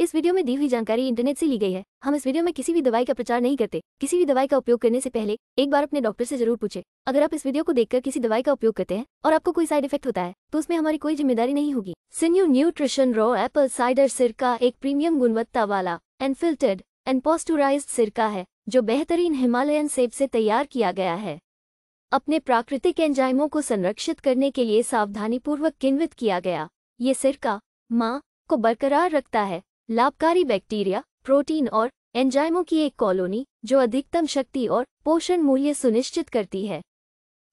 इस वीडियो में दी हुई जानकारी इंटरनेट से ली गई है हम इस वीडियो में किसी भी दवाई का प्रचार नहीं करते किसी भी दवाई का उपयोग करने से पहले एक बार अपने डॉक्टर से जरूर पूछे अगर आप इस वीडियो को देखकर किसी दवाई का उपयोग करते हैं और आपको कोई साइड इफेक्ट होता है तो उसमें हमारी कोई जिम्मेदारी नहीं होगी Sinew nutrition raw apple cider सिरका एक प्रीमियम गुणवत्ता वाला एंड फिल्टर्ड एंड सिरका है जो बेहतरीन हिमालयन सेब से तैयार किया गया है अपने प्राकृतिक एंजाइमों को संरक्षित करने के लिए सावधानीपूर्वक किन्वित किया गया ये सिरका माँ को बरकरार रखता है लाभकारी बैक्टीरिया प्रोटीन और एंजाइमों की एक कॉलोनी जो अधिकतम शक्ति और पोषण मूल्य सुनिश्चित करती है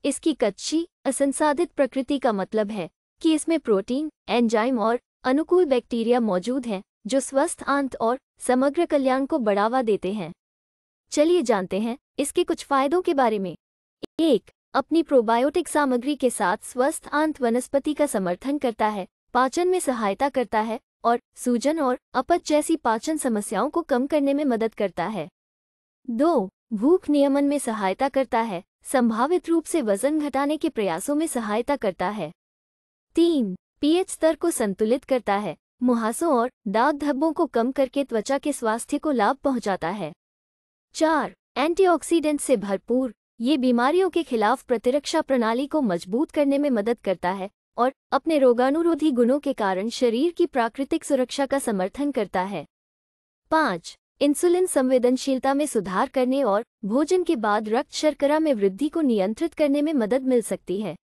इसकी कच्ची असंसाधित प्रकृति का मतलब है कि इसमें प्रोटीन एंजाइम और अनुकूल बैक्टीरिया मौजूद हैं जो स्वस्थ आंत और समग्र कल्याण को बढ़ावा देते हैं चलिए जानते हैं इसके कुछ फायदों के बारे में एक अपनी प्रोबायोटिक सामग्री के साथ स्वस्थ आंत वनस्पति का समर्थन करता है पाचन में सहायता करता है और सूजन और अपच जैसी पाचन समस्याओं को कम करने में मदद करता है दो भूख नियमन में सहायता करता है संभावित रूप से वजन घटाने के प्रयासों में सहायता करता है तीन पीएच स्तर को संतुलित करता है मुहासों और दाग धब्बों को कम करके त्वचा के स्वास्थ्य को लाभ पहुंचाता है चार एंटीऑक्सीडेंट से भरपूर ये बीमारियों के खिलाफ प्रतिरक्षा प्रणाली को मजबूत करने में मदद करता है और अपने रोगानुरोधी गुणों के कारण शरीर की प्राकृतिक सुरक्षा का समर्थन करता है पाँच इंसुलिन संवेदनशीलता में सुधार करने और भोजन के बाद रक्त शर्करा में वृद्धि को नियंत्रित करने में मदद मिल सकती है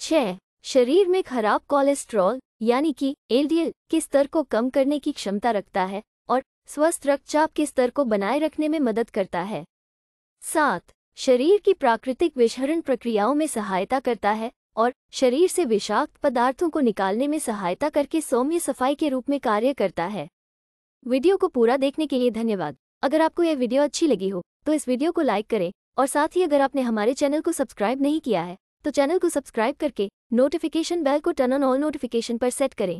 छः शरीर में खराब कोलेस्ट्रॉल यानी कि एलडीएल के स्तर को कम करने की क्षमता रखता है और स्वस्थ रक्तचाप के स्तर को बनाए रखने में मदद करता है सात शरीर की प्राकृतिक विषहरण प्रक्रियाओं में सहायता करता है और शरीर से विषाक्त पदार्थों को निकालने में सहायता करके सौम्य सफाई के रूप में कार्य करता है वीडियो को पूरा देखने के लिए धन्यवाद अगर आपको यह वीडियो अच्छी लगी हो तो इस वीडियो को लाइक करें और साथ ही अगर आपने हमारे चैनल को सब्सक्राइब नहीं किया है तो चैनल को सब्सक्राइब करके नोटिफिकेशन बेल को टर्न ऑन ऑल नोटिफिकेशन पर सेट करें